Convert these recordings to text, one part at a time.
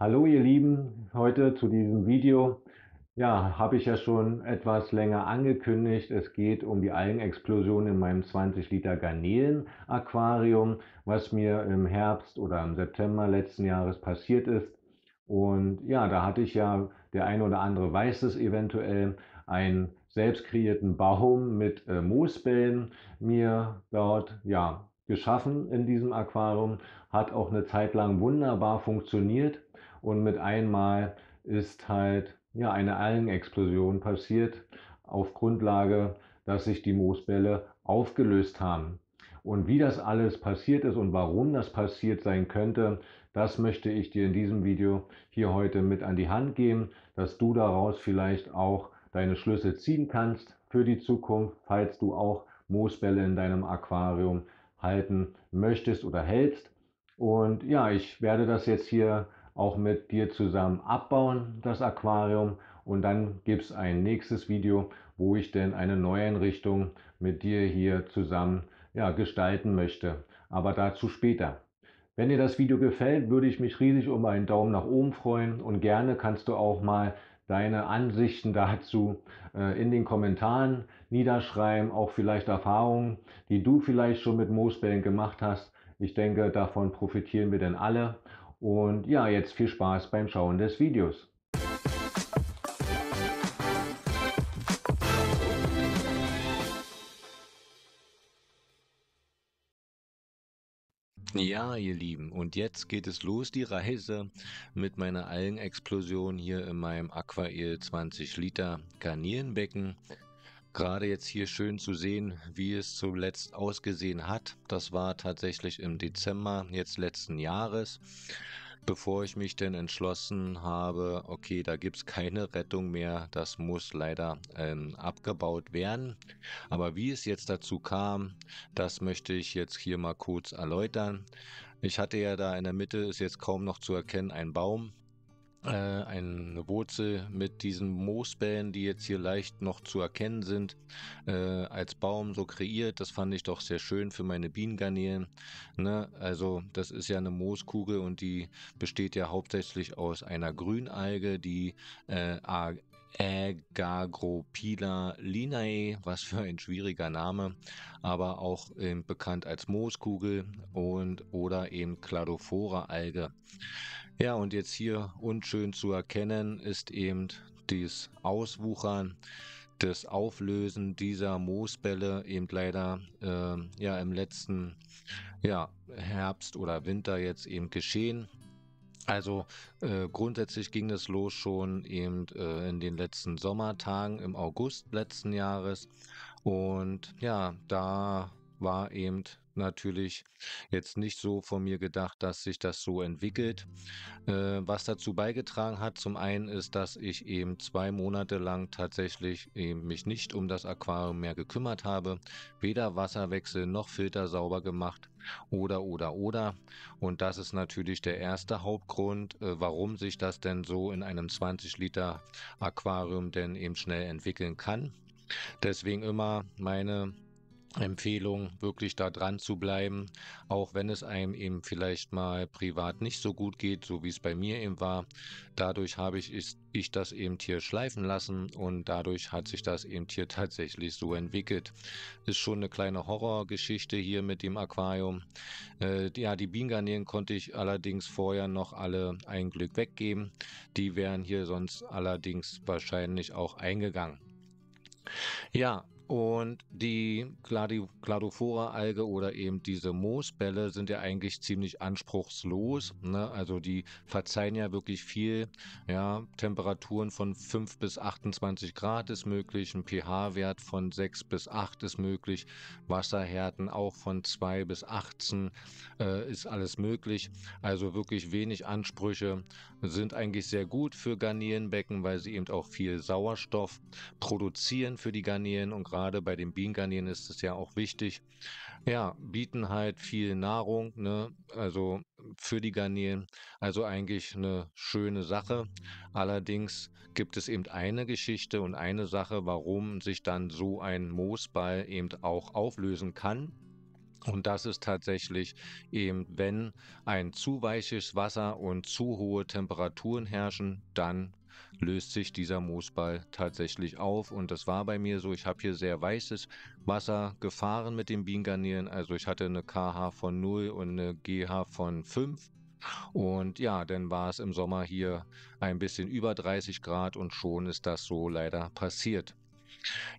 Hallo ihr Lieben, heute zu diesem Video. Ja, habe ich ja schon etwas länger angekündigt. Es geht um die Algenexplosion in meinem 20 Liter Garnelen-Aquarium, was mir im Herbst oder im September letzten Jahres passiert ist. Und ja, da hatte ich ja, der ein oder andere weiß es eventuell, einen selbst kreierten Baum mit äh, Moosbällen mir dort ja, geschaffen in diesem Aquarium. Hat auch eine Zeit lang wunderbar funktioniert. Und mit einmal ist halt ja eine Algenexplosion passiert auf Grundlage, dass sich die Moosbälle aufgelöst haben. Und wie das alles passiert ist und warum das passiert sein könnte, das möchte ich dir in diesem Video hier heute mit an die Hand geben, dass du daraus vielleicht auch deine Schlüsse ziehen kannst für die Zukunft, falls du auch Moosbälle in deinem Aquarium halten möchtest oder hältst. Und ja, ich werde das jetzt hier auch mit dir zusammen abbauen, das Aquarium. Und dann gibt es ein nächstes Video, wo ich denn eine Neueinrichtung mit dir hier zusammen ja, gestalten möchte. Aber dazu später. Wenn dir das Video gefällt, würde ich mich riesig um einen Daumen nach oben freuen und gerne kannst du auch mal deine Ansichten dazu äh, in den Kommentaren niederschreiben, auch vielleicht Erfahrungen, die du vielleicht schon mit Moosbällen gemacht hast. Ich denke, davon profitieren wir denn alle und ja, jetzt viel Spaß beim Schauen des Videos. Ja, ihr Lieben, und jetzt geht es los, die Reise mit meiner Algenexplosion hier in meinem Aquail 20 Liter Kanienbecken. Gerade jetzt hier schön zu sehen, wie es zuletzt ausgesehen hat. Das war tatsächlich im Dezember jetzt letzten Jahres, bevor ich mich denn entschlossen habe, okay, da gibt es keine Rettung mehr, das muss leider ähm, abgebaut werden. Aber wie es jetzt dazu kam, das möchte ich jetzt hier mal kurz erläutern. Ich hatte ja da in der Mitte, ist jetzt kaum noch zu erkennen, einen Baum äh, eine Wurzel mit diesen Moosbällen, die jetzt hier leicht noch zu erkennen sind, äh, als Baum so kreiert. Das fand ich doch sehr schön für meine Bienengarnelen. Ne? Also das ist ja eine Mooskugel und die besteht ja hauptsächlich aus einer Grünalge, die äh, Agagropila linae, was für ein schwieriger Name, aber auch ähm, bekannt als Mooskugel und oder eben Cladophora alge. Ja, und jetzt hier unschön zu erkennen ist eben dieses Auswuchern, das Auflösen dieser Moosbälle eben leider äh, ja im letzten ja, Herbst oder Winter jetzt eben geschehen. Also äh, grundsätzlich ging es los schon eben äh, in den letzten Sommertagen im August letzten Jahres. Und ja, da war eben natürlich jetzt nicht so von mir gedacht, dass sich das so entwickelt. Äh, was dazu beigetragen hat, zum einen ist, dass ich eben zwei Monate lang tatsächlich eben mich nicht um das Aquarium mehr gekümmert habe. Weder Wasserwechsel noch Filter sauber gemacht oder oder oder. Und das ist natürlich der erste Hauptgrund, äh, warum sich das denn so in einem 20 Liter Aquarium denn eben schnell entwickeln kann. Deswegen immer meine Empfehlung, wirklich da dran zu bleiben, auch wenn es einem eben vielleicht mal privat nicht so gut geht, so wie es bei mir eben war. Dadurch habe ich, ich, ich das eben hier schleifen lassen und dadurch hat sich das eben hier tatsächlich so entwickelt. Ist schon eine kleine Horrorgeschichte hier mit dem Aquarium. Äh, ja, die Bienengarnelen konnte ich allerdings vorher noch alle ein Glück weggeben. Die wären hier sonst allerdings wahrscheinlich auch eingegangen. Ja, und die Cladophora-Alge oder eben diese Moosbälle sind ja eigentlich ziemlich anspruchslos. Ne? Also die verzeihen ja wirklich viel. Ja, Temperaturen von 5 bis 28 Grad ist möglich, ein pH-Wert von 6 bis 8 ist möglich, Wasserhärten auch von 2 bis 18 äh, ist alles möglich. Also wirklich wenig Ansprüche sind eigentlich sehr gut für Garnierenbecken, weil sie eben auch viel Sauerstoff produzieren für die Garnelen und gerade gerade bei den Bienengarnieren ist es ja auch wichtig, ja, bieten halt viel Nahrung, ne, also für die Garnelen, also eigentlich eine schöne Sache. Allerdings gibt es eben eine Geschichte und eine Sache, warum sich dann so ein Moosball eben auch auflösen kann. Und das ist tatsächlich eben, wenn ein zu weiches Wasser und zu hohe Temperaturen herrschen, dann löst sich dieser Moosball tatsächlich auf. Und das war bei mir so. Ich habe hier sehr weißes Wasser gefahren mit den Bienengarnieren. Also ich hatte eine KH von 0 und eine GH von 5. Und ja, dann war es im Sommer hier ein bisschen über 30 Grad und schon ist das so leider passiert.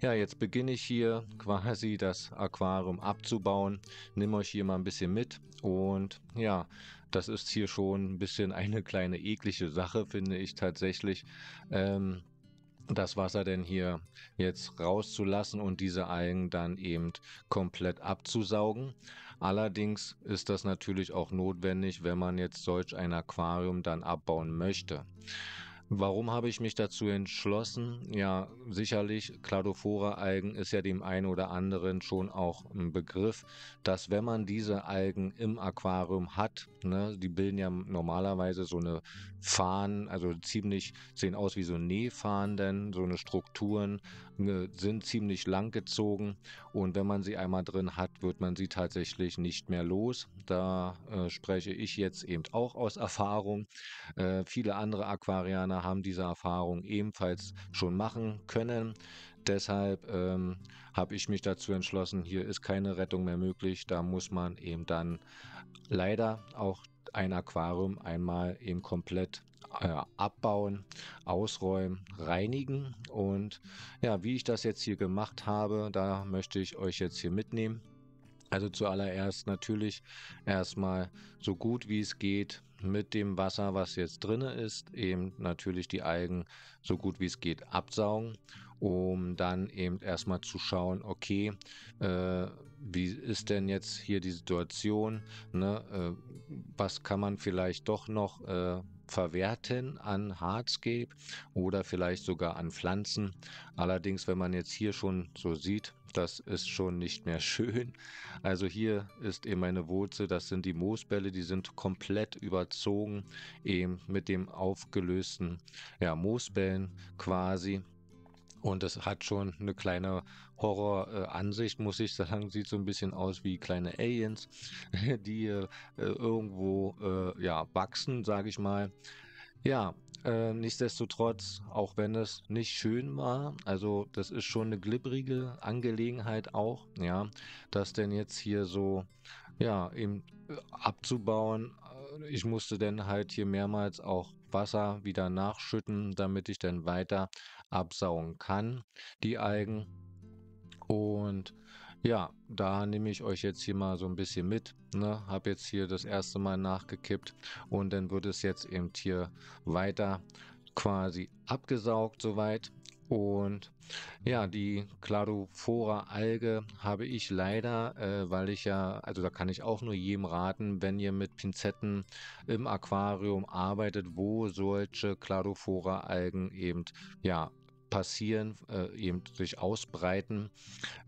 Ja, jetzt beginne ich hier quasi das Aquarium abzubauen. Nimm euch hier mal ein bisschen mit und ja, das ist hier schon ein bisschen eine kleine eklige Sache, finde ich tatsächlich. Ähm, das Wasser denn hier jetzt rauszulassen und diese Algen dann eben komplett abzusaugen. Allerdings ist das natürlich auch notwendig, wenn man jetzt solch ein Aquarium dann abbauen möchte. Warum habe ich mich dazu entschlossen? Ja, sicherlich, Cladophora-Algen ist ja dem einen oder anderen schon auch ein Begriff, dass wenn man diese Algen im Aquarium hat, ne, die bilden ja normalerweise so eine Fahnen, also ziemlich, sehen aus wie so Nähfahnen, denn so eine Strukturen äh, sind ziemlich langgezogen und wenn man sie einmal drin hat, wird man sie tatsächlich nicht mehr los. Da äh, spreche ich jetzt eben auch aus Erfahrung. Äh, viele andere Aquarianer Trainer haben diese Erfahrung ebenfalls schon machen können. Deshalb ähm, habe ich mich dazu entschlossen, hier ist keine Rettung mehr möglich. Da muss man eben dann leider auch ein Aquarium einmal eben komplett äh, abbauen, ausräumen, reinigen. Und ja, wie ich das jetzt hier gemacht habe, da möchte ich euch jetzt hier mitnehmen. Also zuallererst natürlich erstmal so gut wie es geht mit dem Wasser, was jetzt drin ist, eben natürlich die Algen so gut wie es geht absaugen, um dann eben erstmal zu schauen, okay, äh, wie ist denn jetzt hier die Situation, ne? äh, was kann man vielleicht doch noch äh, verwerten an Hardscape oder vielleicht sogar an Pflanzen. Allerdings, wenn man jetzt hier schon so sieht, das ist schon nicht mehr schön. Also hier ist eben meine Wurzel, das sind die Moosbälle, die sind komplett überzogen, eben mit dem aufgelösten ja, Moosbällen quasi. Und es hat schon eine kleine Horroransicht, äh, muss ich sagen. Sieht so ein bisschen aus wie kleine Aliens, die äh, irgendwo äh, ja, wachsen, sage ich mal. Ja, äh, nichtsdestotrotz, auch wenn es nicht schön war, also das ist schon eine glibberige Angelegenheit auch, ja, das denn jetzt hier so, ja, eben äh, abzubauen. Äh, ich musste dann halt hier mehrmals auch Wasser wieder nachschütten, damit ich dann weiter absauen kann, die Algen. Und ja, da nehme ich euch jetzt hier mal so ein bisschen mit. Ne? Hab jetzt hier das erste Mal nachgekippt und dann wird es jetzt eben hier weiter quasi abgesaugt soweit. Und ja, die Cladophora Alge habe ich leider, äh, weil ich ja, also da kann ich auch nur jedem raten, wenn ihr mit Pinzetten im Aquarium arbeitet, wo solche Cladophora Algen eben ja passieren, äh, eben sich ausbreiten,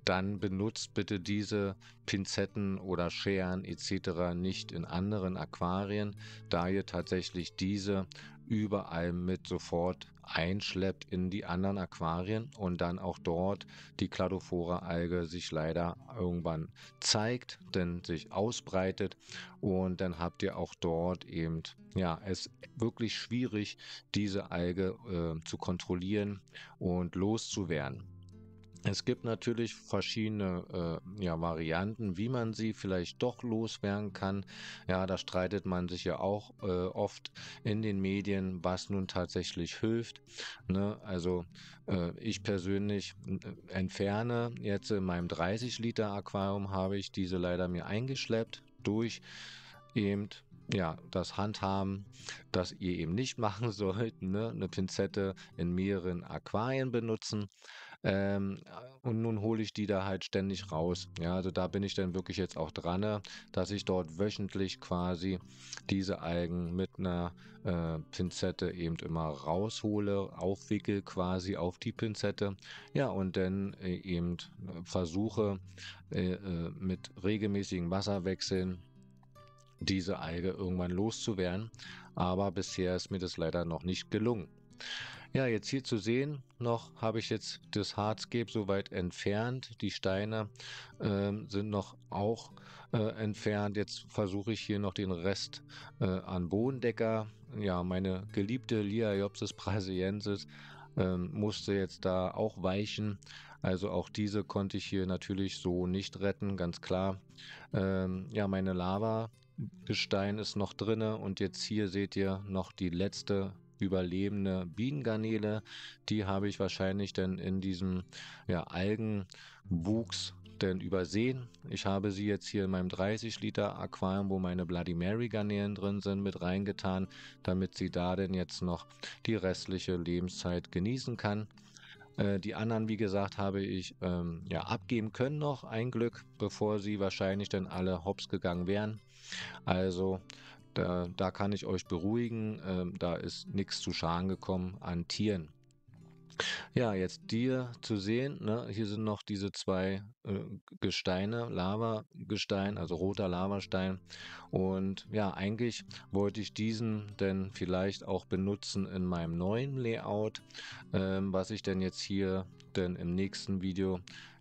dann benutzt bitte diese Pinzetten oder Scheren etc. nicht in anderen Aquarien, da ihr tatsächlich diese überall mit sofort einschleppt in die anderen Aquarien und dann auch dort die Cladophora-Alge sich leider irgendwann zeigt, denn sich ausbreitet und dann habt ihr auch dort eben, ja, es wirklich schwierig, diese Alge äh, zu kontrollieren und loszuwerden. Es gibt natürlich verschiedene äh, ja, Varianten, wie man sie vielleicht doch loswerden kann. Ja, da streitet man sich ja auch äh, oft in den Medien, was nun tatsächlich hilft. Ne? Also äh, ich persönlich äh, entferne jetzt in meinem 30 Liter Aquarium habe ich diese leider mir eingeschleppt durch eben ja, das Handhaben, das ihr eben nicht machen sollt, ne? eine Pinzette in mehreren Aquarien benutzen. Ähm, und nun hole ich die da halt ständig raus. Ja, also da bin ich dann wirklich jetzt auch dran, ne, dass ich dort wöchentlich quasi diese Algen mit einer äh, Pinzette eben immer raushole, aufwickel quasi auf die Pinzette. Ja, und dann äh, eben äh, versuche äh, äh, mit regelmäßigen Wasserwechseln diese Alge irgendwann loszuwerden. Aber bisher ist mir das leider noch nicht gelungen. Ja, jetzt hier zu sehen, noch habe ich jetzt das Harzgeb soweit entfernt. Die Steine äh, sind noch auch äh, entfernt. Jetzt versuche ich hier noch den Rest äh, an Bodendecker. Ja, meine geliebte Liaiopsis brasiliensis ähm, musste jetzt da auch weichen. Also auch diese konnte ich hier natürlich so nicht retten, ganz klar. Ähm, ja, meine Lava Gestein ist noch drinne und jetzt hier seht ihr noch die letzte überlebende Bienengarnele. Die habe ich wahrscheinlich dann in diesem ja, Algenwuchs denn übersehen. Ich habe sie jetzt hier in meinem 30 Liter Aquarium, wo meine Bloody Mary Garnelen drin sind, mit reingetan, damit sie da denn jetzt noch die restliche Lebenszeit genießen kann. Äh, die anderen, wie gesagt, habe ich ähm, ja abgeben können noch ein Glück, bevor sie wahrscheinlich dann alle hops gegangen wären. Also da, da kann ich euch beruhigen, ähm, da ist nichts zu Schaden gekommen an Tieren. Ja, jetzt dir zu sehen, ne? hier sind noch diese zwei äh, Gesteine, Lavagestein, also roter Lavastein. Und ja, eigentlich wollte ich diesen denn vielleicht auch benutzen in meinem neuen Layout, ähm, was ich denn jetzt hier denn im nächsten Video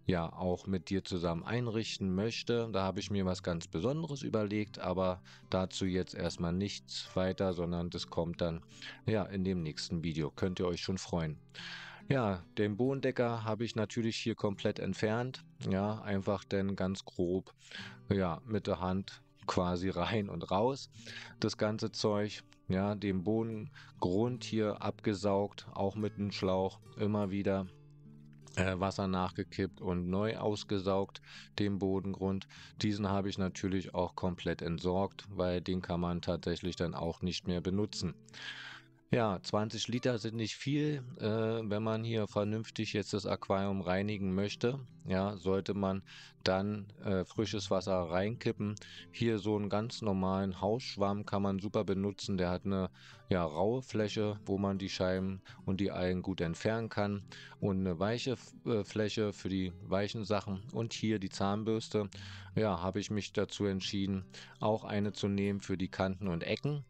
ja auch mit dir zusammen einrichten möchte. Da habe ich mir was ganz Besonderes überlegt, aber dazu jetzt erstmal nichts weiter, sondern das kommt dann ja in dem nächsten Video. Könnt ihr euch schon freuen. Ja, den Bodendecker habe ich natürlich hier komplett entfernt. Ja, einfach denn ganz grob ja mit der Hand quasi rein und raus. Das ganze Zeug, ja, den Bodengrund hier abgesaugt, auch mit einem Schlauch immer wieder äh, Wasser nachgekippt und neu ausgesaugt, den Bodengrund. Diesen habe ich natürlich auch komplett entsorgt, weil den kann man tatsächlich dann auch nicht mehr benutzen. Ja, 20 Liter sind nicht viel. Äh, wenn man hier vernünftig jetzt das Aquarium reinigen möchte, ja, sollte man dann äh, frisches Wasser reinkippen. Hier so einen ganz normalen Hausschwamm kann man super benutzen. Der hat eine ja, raue Fläche, wo man die Scheiben und die Algen gut entfernen kann und eine weiche äh, Fläche für die weichen Sachen und hier die Zahnbürste ja, habe ich mich dazu entschieden, auch eine zu nehmen für die Kanten und Ecken.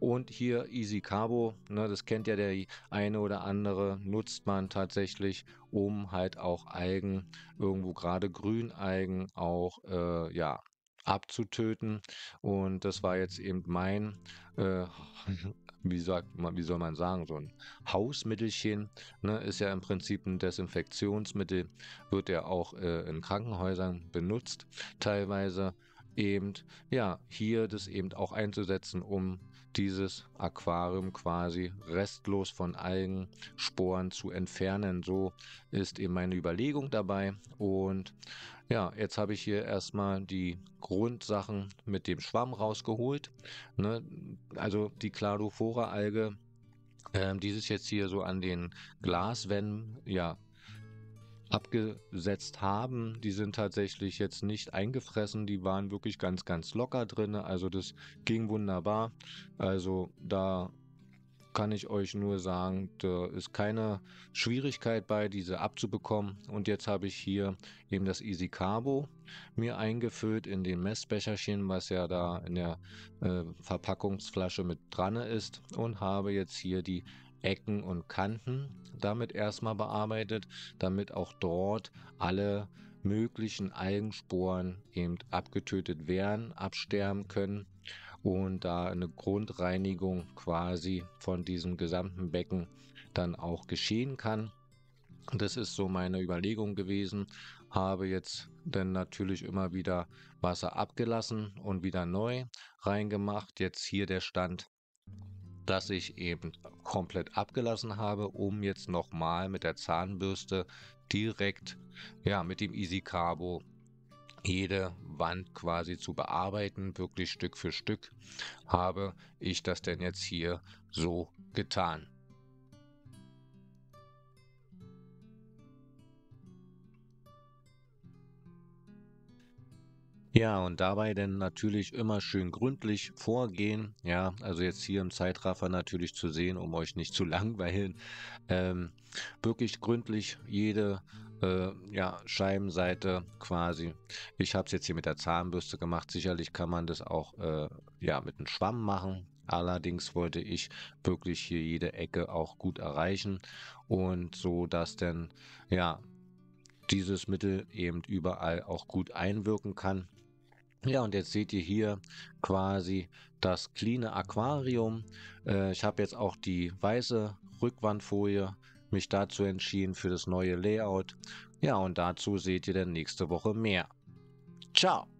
Und hier Easy Carbo, ne, das kennt ja der eine oder andere, nutzt man tatsächlich, um halt auch Algen, irgendwo gerade Grüneigen, auch, äh, ja, abzutöten. Und das war jetzt eben mein äh, mhm wie sagt man, wie soll man sagen, so ein Hausmittelchen, ne, ist ja im Prinzip ein Desinfektionsmittel, wird ja auch äh, in Krankenhäusern benutzt, teilweise eben, ja, hier das eben auch einzusetzen, um dieses Aquarium quasi restlos von Algen, Sporen zu entfernen. So ist eben meine Überlegung dabei und ja, jetzt habe ich hier erstmal die Grundsachen mit dem Schwamm rausgeholt. Ne? Also die Cladophora-Alge, ähm, die sich jetzt hier so an den Glaswänden, ja, abgesetzt haben. Die sind tatsächlich jetzt nicht eingefressen, die waren wirklich ganz, ganz locker drin. Also das ging wunderbar. Also da kann ich euch nur sagen, da ist keine Schwierigkeit bei, diese abzubekommen. Und jetzt habe ich hier eben das Easy Carbo mir eingefüllt in den Messbecherchen, was ja da in der äh, Verpackungsflasche mit dran ist und habe jetzt hier die Ecken und Kanten damit erstmal bearbeitet, damit auch dort alle möglichen Algensporen eben abgetötet werden, absterben können und da eine Grundreinigung quasi von diesem gesamten Becken dann auch geschehen kann. Das ist so meine Überlegung gewesen. Habe jetzt dann natürlich immer wieder Wasser abgelassen und wieder neu reingemacht. Jetzt hier der Stand, dass ich eben komplett abgelassen habe, um jetzt nochmal mit der Zahnbürste direkt ja, mit dem Easy Carbo jede Wand quasi zu bearbeiten, wirklich Stück für Stück, habe ich das denn jetzt hier so getan. Ja, und dabei denn natürlich immer schön gründlich vorgehen. Ja, also jetzt hier im Zeitraffer natürlich zu sehen, um euch nicht zu langweilen. Ähm, wirklich gründlich jede äh, ja, Scheibenseite quasi. Ich habe es jetzt hier mit der Zahnbürste gemacht. Sicherlich kann man das auch äh, ja, mit einem Schwamm machen. Allerdings wollte ich wirklich hier jede Ecke auch gut erreichen und so, dass denn ja dieses Mittel eben überall auch gut einwirken kann. Ja, und jetzt seht ihr hier quasi das clean Aquarium. Äh, ich habe jetzt auch die weiße Rückwandfolie mich dazu entschieden für das neue Layout. Ja, und dazu seht ihr dann nächste Woche mehr. Ciao!